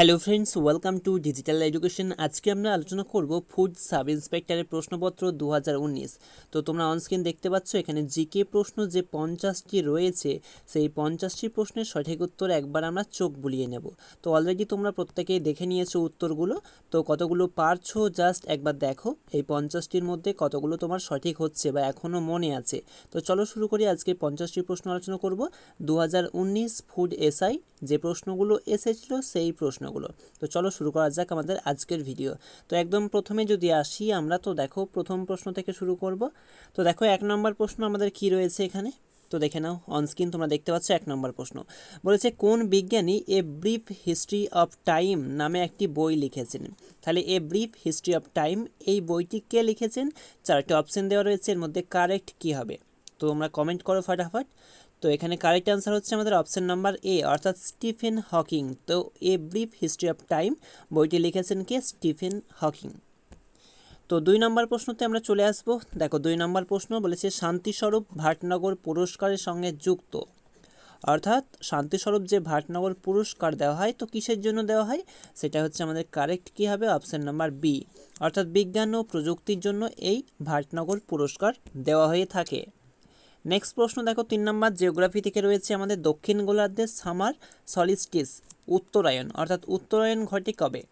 hello friends welcome to digital education আজকে আমরা আলোচনা করব ফুড সাব ইন্সপেক্টরের প্রশ্নপত্র দু তো তোমরা অনস্ক্রিন দেখতে পাচ্ছ এখানে জিকে প্রশ্ন যে পঞ্চাশটি রয়েছে সেই পঞ্চাশটি প্রশ্নের সঠিক উত্তর একবার আমরা চোখ বুলিয়ে নেব তো অলরেডি তোমরা প্রত্যেকেই দেখে নিয়েছো উত্তরগুলো তো কতগুলো পারছো জাস্ট একবার দেখো এই পঞ্চাশটির মধ্যে কতগুলো তোমার সঠিক হচ্ছে বা এখনও মনে আছে তো চলো শুরু করি আজকে পঞ্চাশটি প্রশ্ন আলোচনা করব দু ফুড এসআই যে প্রশ্নগুলো এসেছিল সেই প্রশ্ন প্রশ্নগুলো তো চলো শুরু করা যাক আমাদের আজকের ভিডিও তো একদম প্রথমে যদি আসি আমরা তো দেখো প্রথম প্রশ্ন থেকে শুরু করব তো দেখো এক নম্বর প্রশ্ন আমাদের কি রয়েছে এখানে তো দেখে নাও অনস্ক্রিন তোমরা দেখতে পাচ্ছ এক নম্বর প্রশ্ন বলেছে কোন বিজ্ঞানী a brief history of time নামে একটি বই লিখেছেন তাহলে a brief history of time এই বইটি কে লিখেছেন চারটি অপশন দেওয়া রয়েছে এর মধ্যে কারেক্ট কি হবে তো তোমরা কমেন্ট করো ফটাফট তো এখানে কারেক্ট অ্যান্সার হচ্ছে আমাদের অপশান নাম্বার এ অর্থাৎ স্টিফেন হকিং তো a brief history of time বইটি লিখেছেন কে স্টিফেন হকিং তো দুই নম্বর প্রশ্নতে আমরা চলে আসবো দেখো দুই নম্বর প্রশ্ন বলেছে শান্তিস্বরূপ ভাটনগর পুরস্কারের সঙ্গে যুক্ত অর্থাৎ শান্তিস্বরূপ যে ভাটনগর পুরস্কার দেওয়া হয় তো কিসের জন্য দেওয়া হয় সেটা হচ্ছে আমাদের কারেক্ট কী হবে অপশান নাম্বার বি অর্থাৎ বিজ্ঞান ও প্রযুক্তির জন্য এই ভাটনগর পুরস্কার দেওয়া হয়ে থাকে নেক্সট প্রশ্ন দেখো তিন নম্বর জিওগ্রাফি থেকে রয়েছে আমাদের দক্ষিণ গোলার্ধের সামার সলিস্টিস উত্তরায়ণ অর্থাৎ উত্তরায়ণ ঘটে কবে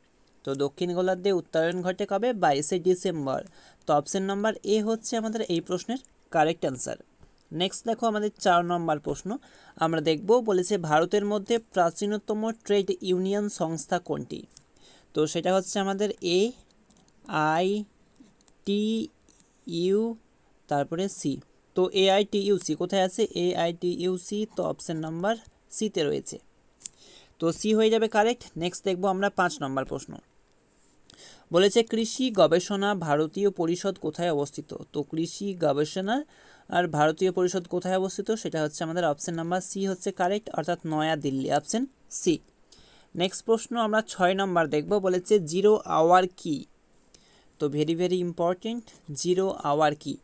তো দক্ষিণ গোলার্ধে উত্তরায়ণ ঘটে কবে বাইশে ডিসেম্বর তো অপশন নাম্বার এ হচ্ছে আমাদের এই প্রশ্নের কারেক্ট অ্যান্সার নেক্সট দেখো আমাদের চার নম্বর প্রশ্ন আমরা দেখব বলেছে ভারতের মধ্যে প্রাচীনতম ট্রেড ইউনিয়ন সংস্থা কোনটি তো সেটা হচ্ছে আমাদের এ আই টি ইউ তারপরে সি তো এআইটিইউসি কোথায় আছে এআইটিইউসি তো অপশান নাম্বার সিতে রয়েছে তো সি হয়ে যাবে কারেক্ট নেক্সট দেখব আমরা পাঁচ নম্বর প্রশ্ন বলেছে কৃষি গবেষণা ভারতীয় পরিষদ কোথায় অবস্থিত তো কৃষি গবেষণা আর ভারতীয় পরিষদ কোথায় অবস্থিত সেটা হচ্ছে আমাদের অপশান নাম্বার সি হচ্ছে কারেক্ট অর্থাৎ Naya Delhi option C next প্রশ্ন আমরা ছয় নম্বর দেখব বলেছে জিরো আওয়ার কি তো very very important zero hour কি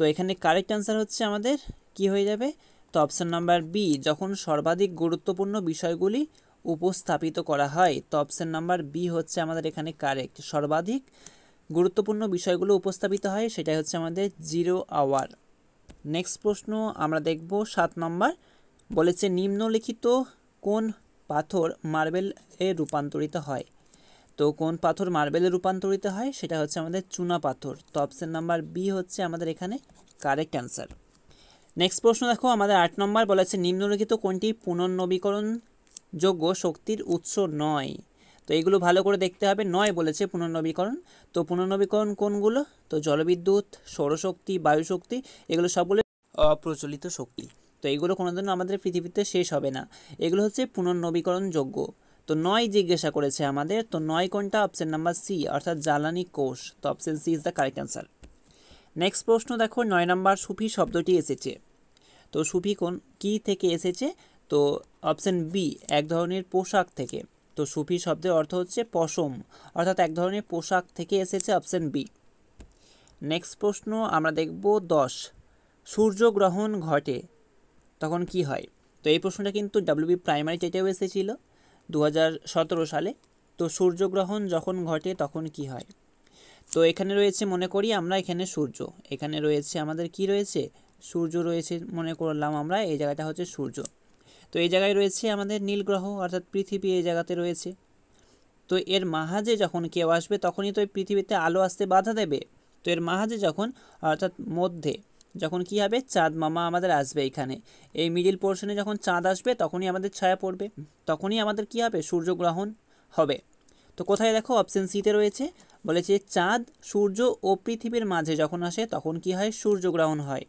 তো এখানে কারেক্ট অ্যান্সার হচ্ছে আমাদের কি হয়ে যাবে তো অপশান নাম্বার বি যখন সর্বাধিক গুরুত্বপূর্ণ বিষয়গুলি উপস্থাপিত করা হয় তো অপশান নাম্বার বি হচ্ছে আমাদের এখানে কারেক্ট সর্বাধিক গুরুত্বপূর্ণ বিষয়গুলো উপস্থাপিত হয় সেটাই হচ্ছে আমাদের জিরো আওয়ার নেক্সট প্রশ্ন আমরা দেখব সাত নম্বর বলেছে নিম্নলিখিত কোন পাথর মার্বেলে রূপান্তরিত হয় তো কোন পাথর মার্বেলে রূপান্তরিত হয় সেটা হচ্ছে আমাদের চুনা পাথর তো অপশান নাম্বার বি হচ্ছে আমাদের এখানে কারেক্ট অ্যান্সার নেক্সট প্রশ্ন দেখো আমাদের আট নম্বর বলেছে নিম্নলিখিত কোনটি পুনর্নবীকরণযোগ্য শক্তির উৎস নয় তো এগুলো ভালো করে দেখতে হবে নয় বলেছে পুনর্নবীকরণ তো পুনর্নবীকরণ কোনগুলো তো জলবিদ্যুৎ সৌরশক্তি বায়ুশক্তি এগুলো সবগুলো অপ্রচলিত শক্তি তো এগুলো কোনোদিনও আমাদের পৃথিবীতে শেষ হবে না এগুলো হচ্ছে পুনর্নবীকরণযোগ্য তো নয় জিজ্ঞাসা করেছে আমাদের তো নয় কোনটা অপশন নাম্বার সি অর্থাৎ জ্বালানি কোষ তো option C is the correct answer next প্রশ্ন দেখো নয় নাম্বার সুফি শব্দটি এসেছে তো সুফি কোন কী থেকে এসেছে তো অপশন বি এক ধরনের পোশাক থেকে তো সুফি শব্দের অর্থ হচ্ছে পশম অর্থাৎ এক ধরনের পোশাক থেকে এসেছে অপশন বি নেক্সট প্রশ্ন আমরা দেখব দশ সূর্যগ্রহণ ঘটে তখন কি হয় তো এই প্রশ্নটা কিন্তু ডাব্লিউবি প্রাইমারি টেটেও এসেছিলো দু সালে তো সূর্যগ্রহণ যখন ঘটে তখন কি হয় তো এখানে রয়েছে মনে করি আমরা এখানে সূর্য এখানে রয়েছে আমাদের কি রয়েছে সূর্য রয়েছে মনে করলাম আমরা এই জায়গাটা হচ্ছে সূর্য তো এই জায়গায় রয়েছে আমাদের নীল গ্রহ অর্থাৎ পৃথিবী এই জায়গাতে রয়েছে তো এর মাহাজে যখন কেউ আসবে তখনই তো এই পৃথিবীতে আলো আসতে বাধা দেবে তো এর মাহাজে যখন অর্থাৎ মধ্যে যখন কি হবে চাঁদ মামা আমাদের আসবে এখানে এই মিডিল পোর্শনে যখন চাঁদ আসবে তখনই আমাদের ছায়া পড়বে তখনই আমাদের কি হবে সূর্যগ্রহণ হবে তো কোথায় দেখো অপশন সিতে রয়েছে বলেছে চাঁদ সূর্য ও পৃথিবীর মাঝে যখন আসে তখন কি হয় সূর্যগ্রহণ হয়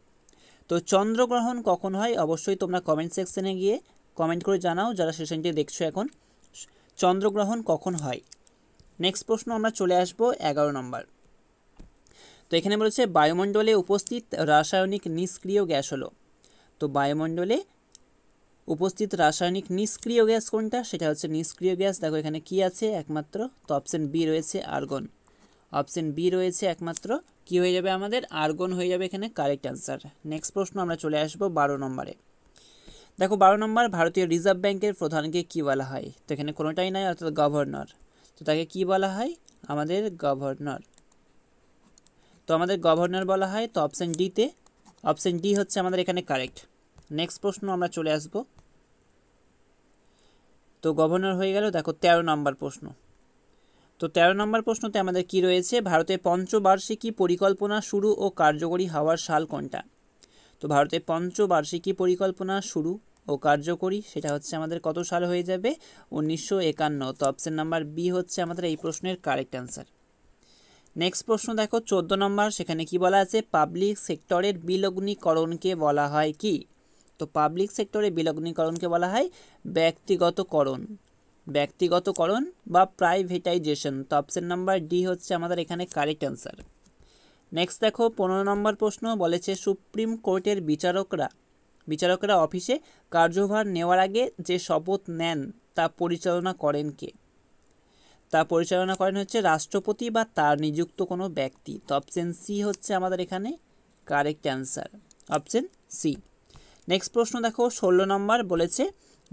তো চন্দ্রগ্রহণ কখন হয় অবশ্যই তোমরা কমেন্ট সেকশনে গিয়ে কমেন্ট করে জানাও যারা সেশনটি দেখছো এখন চন্দ্রগ্রহণ কখন হয় নেক্সট প্রশ্ন আমরা চলে আসবো এগারো নম্বর তো এখানে বলেছে বায়ুমণ্ডলে উপস্থিত রাসায়নিক নিষ্ক্রিয় গ্যাস হলো তো বায়ুমণ্ডলে উপস্থিত রাসায়নিক নিষ্ক্রিয় গ্যাস কোনটা সেটা হচ্ছে নিষ্ক্রিয় গ্যাস দেখো এখানে কি আছে একমাত্র তো অপশন বি রয়েছে আর্গন অপশন বি রয়েছে একমাত্র কি হয়ে যাবে আমাদের আর্গন হয়ে যাবে এখানে কারেক্ট অ্যান্সার নেক্সট প্রশ্ন আমরা চলে আসবো বারো নম্বরে দেখো বারো নম্বর ভারতীয় রিজার্ভ ব্যাংকের প্রধানকে কি বলা হয় তো এখানে কোনোটাই নাই অর্থাৎ গভর্নর তো তাকে কি বলা হয় আমাদের গভর্নর তো আমাদের গভর্নর বলা হয় তো অপশান ডিতে অপশান ডি হচ্ছে আমাদের এখানে কারেক্ট নেক্সট প্রশ্ন আমরা চলে আসব তো গভর্নর হয়ে গেল দেখো ১৩ নম্বর প্রশ্ন তো ১৩ নম্বর প্রশ্নতে আমাদের কি রয়েছে ভারতে পঞ্চবার্ষিকী পরিকল্পনা শুরু ও কার্যকরী হওয়ার সাল কোনটা তো ভারতে পঞ্চবার্ষিকী পরিকল্পনা শুরু ও কার্যকরী সেটা হচ্ছে আমাদের কত সাল হয়ে যাবে উনিশশো একান্ন তো অপশান নাম্বার বি হচ্ছে আমাদের এই প্রশ্নের কারেক্ট অ্যান্সার নেক্সট প্রশ্ন দেখো চোদ্দো নম্বর সেখানে কি বলা আছে পাবলিক সেক্টরের বিলগ্নিকরণকে বলা হয় কি তো পাবলিক সেক্টরে বিলগ্নিকরণকে বলা হয় ব্যক্তিগতকরণ ব্যক্তিগতকরণ বা প্রাইভেটাইজেশন তো অপশন নাম্বার ডি হচ্ছে আমাদের এখানে কারেক্ট অ্যান্সার নেক্সট দেখো পনেরো নম্বর প্রশ্ন বলেছে সুপ্রিম কোর্টের বিচারকরা বিচারকরা অফিসে কার্যভার নেওয়ার আগে যে শপথ নেন তা পরিচালনা করেন কে তা পরিচালনা করেন হচ্ছে রাষ্ট্রপতি বা তার নিযুক্ত কোনো ব্যক্তি তো অপশান সি হচ্ছে আমাদের এখানে correct answer option C next প্রশ্ন দেখো ষোলো নম্বর বলেছে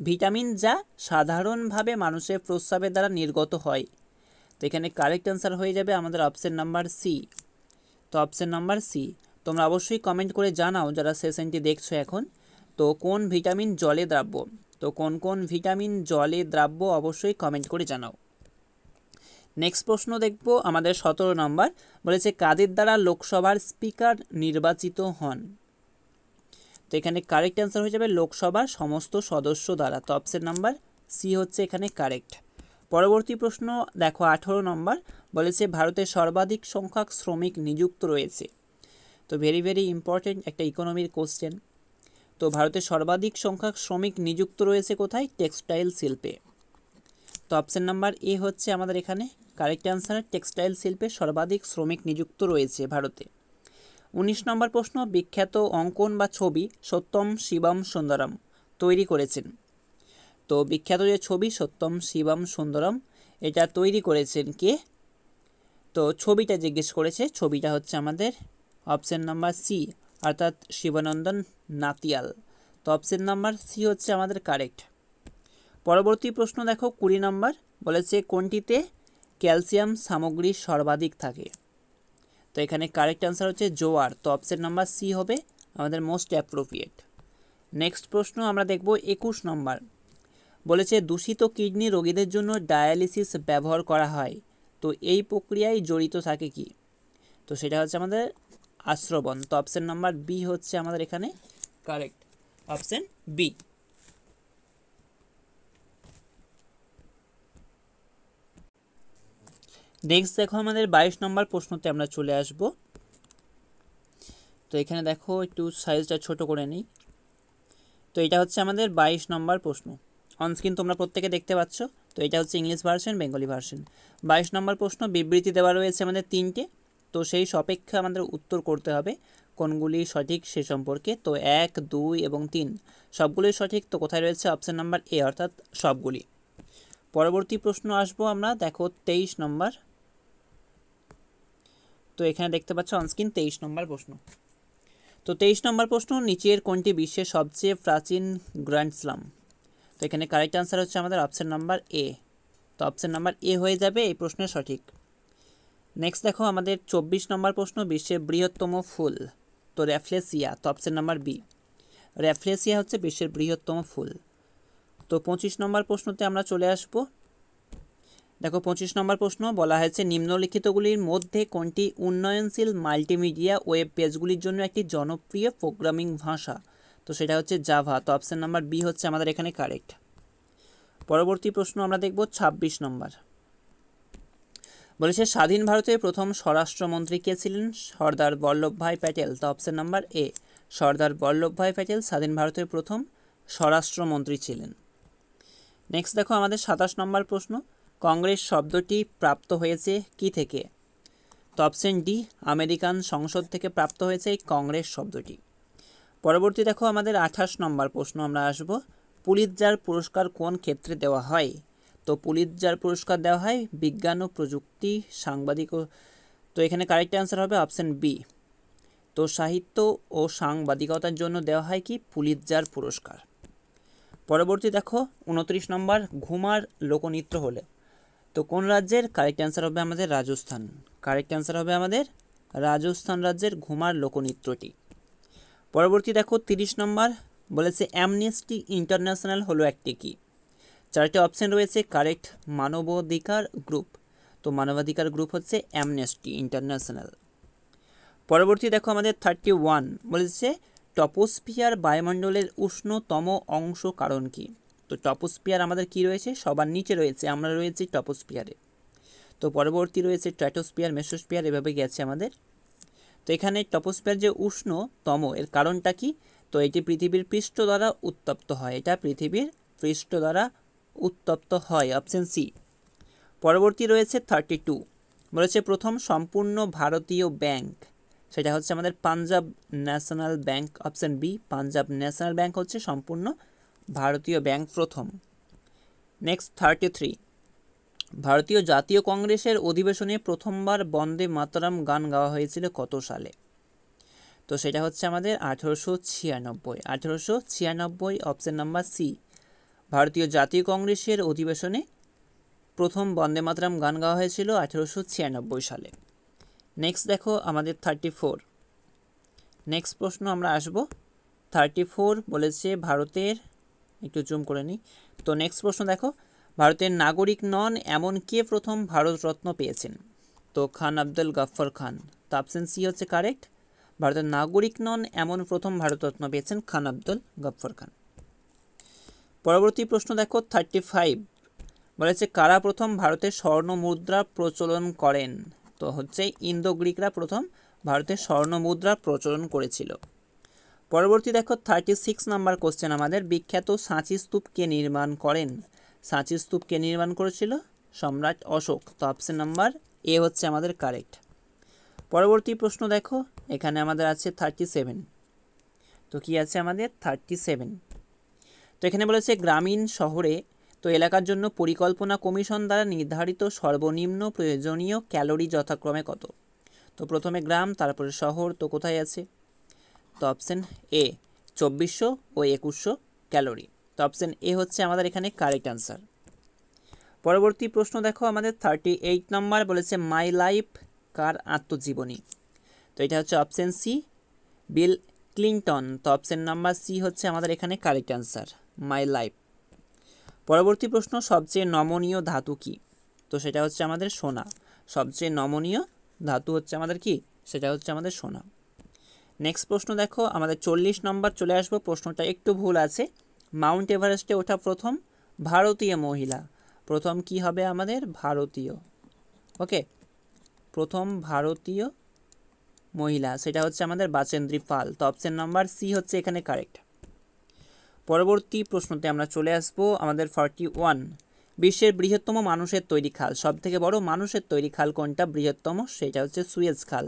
ভিটামিন যা সাধারণভাবে মানুষের প্রস্রাবের দ্বারা নির্গত হয় তো এখানে কারেক্ট অ্যান্সার হয়ে যাবে আমাদের অপশান নাম্বার সি তো অপশান নাম্বার সি তোমরা অবশ্যই কমেন্ট করে জানাও যারা সেশনটি দেখছো এখন তো কোন ভিটামিন জলে দ্রাব্য তো কোন কোন ভিটামিন জলে দ্রাব্য অবশ্যই কমেন্ট করে জানাও নেক্সট প্রশ্ন দেখব আমাদের সতেরো নম্বর বলেছে কাদের দ্বারা লোকসভার স্পিকার নির্বাচিত হন তো এখানে কারেক্ট অ্যান্সার হয়ে যাবে লোকসভার সমস্ত সদস্য দ্বারা তো অপশান নাম্বার সি হচ্ছে এখানে কারেক্ট পরবর্তী প্রশ্ন দেখো আঠেরো নম্বর বলেছে ভারতের সর্বাধিক সংখ্যক শ্রমিক নিযুক্ত রয়েছে তো ভেরি ভেরি ইম্পর্টেন্ট একটা ইকোনমির কোশ্চেন তো ভারতের সর্বাধিক সংখ্যক শ্রমিক নিযুক্ত রয়েছে কোথায় টেক্সটাইল শিল্পে তো অপশান নাম্বার এ হচ্ছে আমাদের এখানে কারেক্ট অ্যান্সার টেক্সটাইল শিল্পে সর্বাধিক শ্রমিক নিযুক্ত রয়েছে ভারতে উনিশ নম্বর প্রশ্ন বিখ্যাত অঙ্কন বা ছবি সত্যম শিবম সুন্দরম তৈরি করেছেন তো বিখ্যাত যে ছবি সত্যম শিবম সুন্দরম এটা তৈরি করেছেন কে তো ছবিটা জিজ্ঞেস করেছে ছবিটা হচ্ছে আমাদের অপশান নাম্বার সি অর্থাৎ শিবানন্দন নাতিয়াল তো অপশান নাম্বার সি হচ্ছে আমাদের কারেক্ট পরবর্তী প্রশ্ন দেখো কুড়ি নম্বর বলেছে কোনটিতে ক্যালসিয়াম সামগ্রী সর্বাধিক থাকে তো এখানে কারেক্ট অ্যান্সার হচ্ছে জোয়ার তো অপশান নাম্বার সি হবে আমাদের মোস্ট অ্যাপ্রোপ্রিয়েট নেক্সট প্রশ্ন আমরা দেখব একুশ নম্বর বলেছে দূষিত কিডনি রোগীদের জন্য ডায়ালিসিস ব্যবহার করা হয় তো এই প্রক্রিয়ায় জড়িত থাকে কি তো সেটা হচ্ছে আমাদের আশ্রবণ তো অপশান নাম্বার বি হচ্ছে আমাদের এখানে কারেক্ট অপশান বি নেক্সট দেখো আমাদের বাইশ নম্বর প্রশ্নতে আমরা চলে আসব তো এখানে দেখো একটু সাইজটা ছোট করে নিই তো এটা হচ্ছে আমাদের বাইশ নম্বর প্রশ্ন অনস্ক্রিন তোমরা প্রত্যেকে দেখতে পাচ্ছ তো এটা হচ্ছে ইংলিশ ভার্সন বেঙ্গলি ভার্সন বাইশ নম্বর প্রশ্ন বিবৃতি দেওয়া রয়েছে আমাদের তিনটে তো সেই সাপেক্ষে আমাদের উত্তর করতে হবে কোনগুলি সঠিক সে সম্পর্কে তো এক দুই এবং তিন সবগুলি সঠিক তো কোথায় রয়েছে অপশান নাম্বার এ অর্থাৎ সবগুলি পরবর্তী প্রশ্ন আসবো আমরা দেখো তেইশ নম্বর তো এখানে দেখতে পাচ্ছ অনস্ক্রিন তেইশ নম্বর প্রশ্ন তো তেইশ নম্বর প্রশ্ন নিচের কোনটি বিশ্বের সবচেয়ে প্রাচীন গ্র্যান্ড স্লাম তো এখানে কারেক্ট অ্যান্সার হচ্ছে আমাদের অপশান নাম্বার এ তো অপশান নাম্বার এ হয়ে যাবে এই প্রশ্নের সঠিক নেক্সট দেখো আমাদের চব্বিশ নম্বর প্রশ্ন বিশ্বের বৃহত্তম ফুল তো র্যাফলেসিয়া তো অপশান নাম্বার বি র্যাফলেসিয়া হচ্ছে বিশ্বের বৃহত্তম ফুল তো পঁচিশ নম্বর প্রশ্নতে আমরা চলে আসবো দেখো পঁচিশ নম্বর প্রশ্ন বলা হয়েছে নিম্নলিখিতগুলির মধ্যে কোনটি উন্নয়নশীল মাল্টিমিডিয়া ওয়েব পেজগুলির জন্য একটি জনপ্রিয় প্রোগ্রামিং ভাষা তো সেটা হচ্ছে জাভা তো অপশান নাম্বার বি হচ্ছে আমাদের এখানে কারেক্ট পরবর্তী প্রশ্ন আমরা দেখব ২৬ নম্বর বলেছে স্বাধীন ভারতের প্রথম স্বরাষ্ট্রমন্ত্রী কে ছিলেন সর্দার বল্লভভাই প্যাটেল তো option number A Sardar Vallabhbhai Patel স্বাধীন ভারতের প্রথম স্বরাষ্ট্রমন্ত্রী ছিলেন নেক্সট দেখো আমাদের সাতাশ নম্বর প্রশ্ন কংগ্রেস শব্দটি প্রাপ্ত হয়েছে কি থেকে তো ডি আমেরিকান সংসদ থেকে প্রাপ্ত হয়েছে এই কংগ্রেস শব্দটি পরবর্তী দেখো আমাদের আঠাশ নম্বর প্রশ্ন আমরা আসব পুলিৎজার পুরস্কার কোন ক্ষেত্রে দেওয়া হয় তো পুলিৎজার পুরস্কার দেওয়া হয় বিজ্ঞান ও প্রযুক্তি সাংবাদিক তো এখানে কারেক্ট অ্যান্সার হবে অপশান বি তো সাহিত্য ও সাংবাদিকতার জন্য দেওয়া হয় কি পুলিৎজার পুরস্কার পরবর্তী দেখো উনত্রিশ নম্বর ঘুমার লোকনৃত্য হলে তো কোন রাজ্যের কারেক্ট অ্যান্সার হবে আমাদের রাজস্থান কারেক্ট অ্যান্সার হবে আমাদের রাজস্থান রাজ্যের ঘুমার লোকনৃত্যটি পরবর্তী দেখো তিরিশ নম্বর বলেছে অ্যামনেস্টি ইন্টারন্যাশনাল হলো একটি কী চারটে অপশান রয়েছে কারেক্ট মানবাধিকার গ্রুপ তো মানবাধিকার গ্রুপ হচ্ছে অ্যামনেস্টি ইন্টারন্যাশনাল পরবর্তী দেখো আমাদের থার্টি ওয়ান বলেছে টপোস্ফিয়ার বায়ুমণ্ডলের উষ্ণতম অংশ কারণ কী তো টপোস্পিয়ার আমাদের কি রয়েছে সবার নিচে রয়েছে আমরা রয়েছি টপোস্পিয়ারে তো পরবর্তী রয়েছে ট্র্যাটোস্পিয়ার মেসোস্পিয়ার এভাবে গেছে আমাদের তো এখানে টপোস্পিয়ার যে উষ্ণতম এর কারণটা কি তো এটি পৃথিবীর পৃষ্ঠ দ্বারা উত্তপ্ত হয় এটা পৃথিবীর পৃষ্ঠ দ্বারা উত্তপ্ত হয় অপশন সি পরবর্তী রয়েছে থার্টি টু বলেছে প্রথম সম্পূর্ণ ভারতীয় ব্যাংক সেটা হচ্ছে আমাদের Punjab national bank option B Punjab national bank হচ্ছে সম্পূর্ণ ভারতীয় ব্যাংক প্রথম নেক্সট থার্টি থ্রি ভারতীয় জাতীয় কংগ্রেসের অধিবেশনে প্রথমবার বন্দে মাতারাম গান গাওয়া হয়েছিল কত সালে তো সেটা হচ্ছে আমাদের আঠেরোশো ছিয়ানব্বই আঠেরোশো ছিয়ানব্বই অপশান নাম্বার সি ভারতীয় জাতীয় কংগ্রেসের অধিবেশনে প্রথম বন্দে মাতারাম গান গাওয়া হয়েছিল আঠেরোশো ছিয়ানব্বই সালে নেক্সট দেখো আমাদের থার্টি ফোর নেক্সট প্রশ্ন আমরা আসব থার্টি ফোর বলেছে ভারতের একটু জুম করে নিই তো নেক্সট প্রশ্ন দেখো ভারতের নাগরিক নন এমন কে প্রথম ভারতরত্ন পেয়েছেন তো খান আব্দুল গাফর খান তাপসেন সি হচ্ছে কারেক্ট ভারতের নাগরিক নন এমন প্রথম ভারতরত্ন পেয়েছেন খান আব্দুল গফর খান পরবর্তী প্রশ্ন দেখো থার্টি ফাইভ বলেছে কারা প্রথম ভারতে স্বর্ণ মুদ্রা প্রচলন করেন তো হচ্ছে ইন্দো গ্রিকরা প্রথম ভারতে স্বর্ণ মুদ্রা প্রচলন করেছিল পরবর্তী দেখো থার্টি সিক্স নাম্বার কোশ্চেন আমাদের বিখ্যাত সাঁচি স্তূপকে নির্মাণ করেন সাঁচি স্তূপকে নির্মাণ করেছিল সম্রাট অশোক তো অপশন নাম্বার এ হচ্ছে আমাদের কারেক্ট পরবর্তী প্রশ্ন দেখো এখানে আমাদের আছে থার্টি সেভেন তো কি আছে আমাদের থার্টি সেভেন তো এখানে বলেছে গ্রামীণ শহরে তো এলাকার জন্য পরিকল্পনা কমিশন দ্বারা নির্ধারিত সর্বনিম্ন প্রয়োজনীয় ক্যালোরি যথাক্রমে কত তো প্রথমে গ্রাম তারপরে শহর তো কোথায় আছে তো অপশান এ চব্বিশশো ও একুশশো ক্যালোরি তো অপশান এ হচ্ছে আমাদের এখানে কারেক্ট অ্যান্সার পরবর্তী প্রশ্ন দেখো আমাদের থার্টি এইট নম্বর বলেছে মাই লাইফ কার আত্মজীবনী তো এটা হচ্ছে অপশান সি বিল ক্লিংটন তো অপশান নাম্বার সি হচ্ছে আমাদের এখানে কারেক্ট অ্যান্সার মাই লাইফ পরবর্তী প্রশ্ন সবচেয়ে নমনীয় ধাতু কি তো সেটা হচ্ছে আমাদের সোনা সবচেয়ে নমনীয় ধাতু হচ্ছে আমাদের কি সেটা হচ্ছে আমাদের সোনা নেক্সট প্রশ্ন দেখো আমাদের চল্লিশ নম্বর চলে আসবো প্রশ্নটা একটু ভুল আছে মাউন্ট এভারেস্টে ওঠা প্রথম ভারতীয় মহিলা প্রথম কি হবে আমাদের ভারতীয় ওকে প্রথম ভারতীয় মহিলা সেটা হচ্ছে আমাদের বাচেন্দ্রী পাল তো অপশান নাম্বার সি হচ্ছে এখানে কারেক্ট পরবর্তী প্রশ্নতে আমরা চলে আসবো আমাদের ফর্টি ওয়ান বিশ্বের বৃহত্তম মানুষের তৈরি খাল সবথেকে বড় মানুষের তৈরি খাল কোনটা বৃহত্তম সেটা হচ্ছে সুয়েজ খাল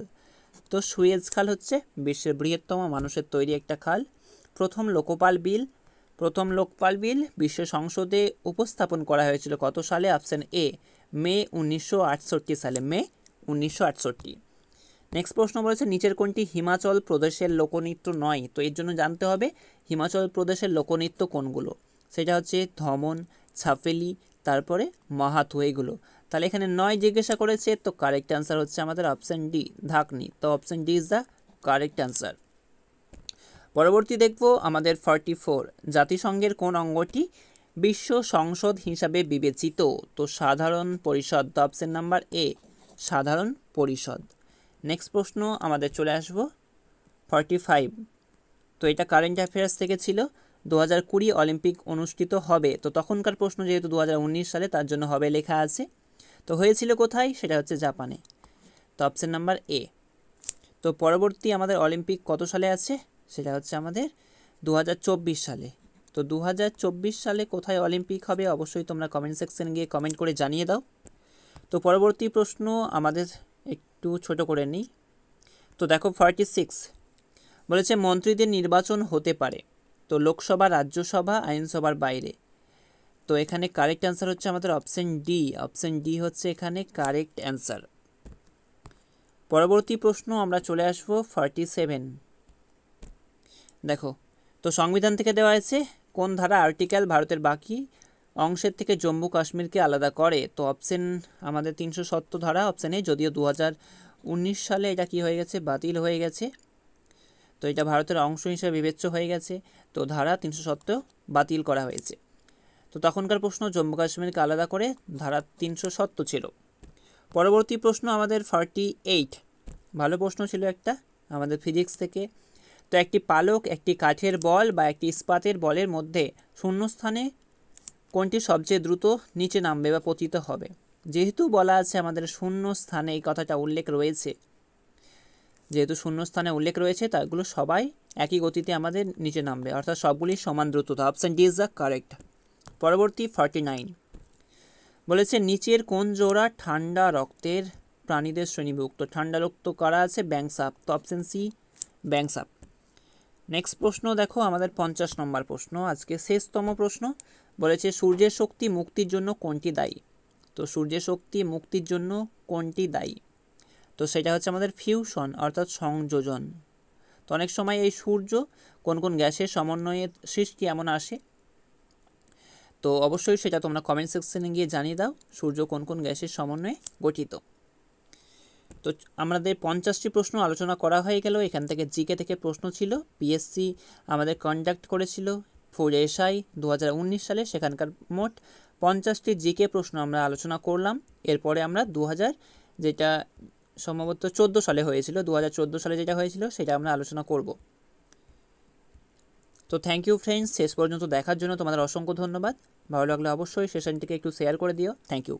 তো সুয়েজ খাল হচ্ছে বিশ্বের বৃহত্তম মানুষের তৈরি একটা খাল প্রথম লোকপাল বিল প্রথম লোকপাল বিল বিশ্ব সংসদে উপস্থাপন করা হয়েছিল কত সালে অপশান এ মে উনিশশো সালে মে উনিশশো নেক্সট প্রশ্ন বলেছে নিচের কোনটি হিমাচল প্রদেশের লোকনৃত্য নয় তো এর জন্য জানতে হবে হিমাচল প্রদেশের লোকনৃত্য কোনগুলো সেটা হচ্ছে ধমন ছাফেলি তারপরে মাহাতো এগুলো তাহলে এখানে নয় জিজ্ঞাসা করেছে তো কারেক্ট অ্যান্সার হচ্ছে আমাদের অপশান ডি ঢাকনি তো option D is the correct answer পরবর্তী দেখব আমাদের ফর্টি ফোর জাতিসংঘের কোন অঙ্গটি বিশ্ব সংসদ হিসাবে বিবেচিত তো সাধারণ পরিষদ তো অপশান নাম্বার এ সাধারণ পরিষদ নেক্সট প্রশ্ন আমাদের চলে আসব ফর্টি ফাইভ তো এটা কারেন্ট অ্যাফেয়ার্স থেকে ছিল দু হাজার কুড়ি অলিম্পিক অনুষ্ঠিত হবে তো তখনকার প্রশ্ন যেহেতু দু সালে তার জন্য হবে লেখা আছে তো হয়েছিল কোথায় সেটা হচ্ছে জাপানে তো অপশান নাম্বার এ তো পরবর্তী আমাদের অলিম্পিক কত সালে আছে সেটা হচ্ছে আমাদের দু সালে তো দু সালে কোথায় অলিম্পিক হবে অবশ্যই তোমরা কমেন্ট সেকশানে গিয়ে কমেন্ট করে জানিয়ে দাও তো পরবর্তী প্রশ্ন আমাদের একটু ছোট করে নিই তো দেখো ফর্টি সিক্স বলেছে মন্ত্রীদের নির্বাচন হতে পারে তো লোকসভা রাজ্যসভা আইনসভার বাইরে তো এখানে কারেক্ট অ্যান্সার হচ্ছে আমাদের অপশান ডি অপশান ডি হচ্ছে এখানে কারেক্ট অ্যান্সার পরবর্তী প্রশ্ন আমরা চলে আসবো ফর্টি সেভেন দেখো তো সংবিধান থেকে দেওয়া হয়েছে কোন ধারা আর্টিকেল ভারতের বাকি অংশের থেকে জম্মু কাশ্মীরকে আলাদা করে তো অপশান আমাদের তিনশো সত্তর ধারা অপশানে যদিও দু উনিশ সালে এটা কি হয়ে গেছে বাতিল হয়ে গেছে তো এটা ভারতের অংশ হিসেবে বিবেচ্য হয়ে গেছে তো ধারা তিনশো সত্তর বাতিল করা হয়েছে তো তখনকার প্রশ্ন জম্মু কাশ্মীরকে আলাদা করে ধারা তিনশো সত্তর ছিল পরবর্তী প্রশ্ন আমাদের ফর্টি এইট ভালো প্রশ্ন ছিল একটা আমাদের ফিজিক্স থেকে তো একটি পালক একটি কাঠের বল বা একটি ইস্পাতের বলের মধ্যে শূন্যস্থানে কোনটি সবচেয়ে দ্রুত নিচে নামবে বা পতিত হবে যেহেতু বলা আছে আমাদের শূন্য স্থানে এই কথাটা উল্লেখ রয়েছে যেহেতু শূন্য স্থানে উল্লেখ রয়েছে তাগুলো সবাই একই গতিতে আমাদের নিচে নামবে অর্থাৎ সবগুলি সমান দ্রুততা option D is the correct পরবর্তী ফর্টি নাইন বলেছে নিচের কোন জোড়া ঠান্ডা রক্তের প্রাণীদের শ্রেণীভুক্ত ঠান্ডা রক্ত কারা আছে ব্যাংসাপ তো অপশন সি ব্যাংসাপ নেক্সট প্রশ্ন দেখো আমাদের পঞ্চাশ নম্বর প্রশ্ন আজকে শেষতম প্রশ্ন বলেছে সূর্যের শক্তি মুক্তির জন্য কোনটি দায়ী তো সূর্যের শক্তি মুক্তির জন্য কোনটি দায়ী তো সেটা হচ্ছে আমাদের ফিউশন অর্থাৎ সংযোজন তো অনেক সময় এই সূর্য কোন কোন গ্যাসের সমন্বয়ের সৃষ্টি এমন আসে তো অবশ্যই সেটা তোমরা কমেন্ট সেকশনে গিয়ে জানিয়ে দাও সূর্য কোন কোন গ্যাসের সমন্বয়ে গঠিত তো আমাদের পঞ্চাশটি প্রশ্ন আলোচনা করা হয়ে গেল এখান থেকে জিকে থেকে প্রশ্ন ছিল পিএসসি আমাদের কন্ডাক্ট করেছিল ফোর এসআই দু সালে সেখানকার মোট পঞ্চাশটি জিকে প্রশ্ন আমরা আলোচনা করলাম এরপরে আমরা দু যেটা সম্ভবত চোদ্দো সালে হয়েছিল দু সালে যেটা হয়েছিল সেটা আমরা আলোচনা করব তো থ্যাংক ইউ ফ্রেন্ডস শেষ পর্যন্ত দেখার জন্য তোমাদের অসংখ্য ধন্যবাদ ভালো লাগলে অবশ্যই সেশনটিকে একটু শেয়ার করে দিও থ্যাংক ইউ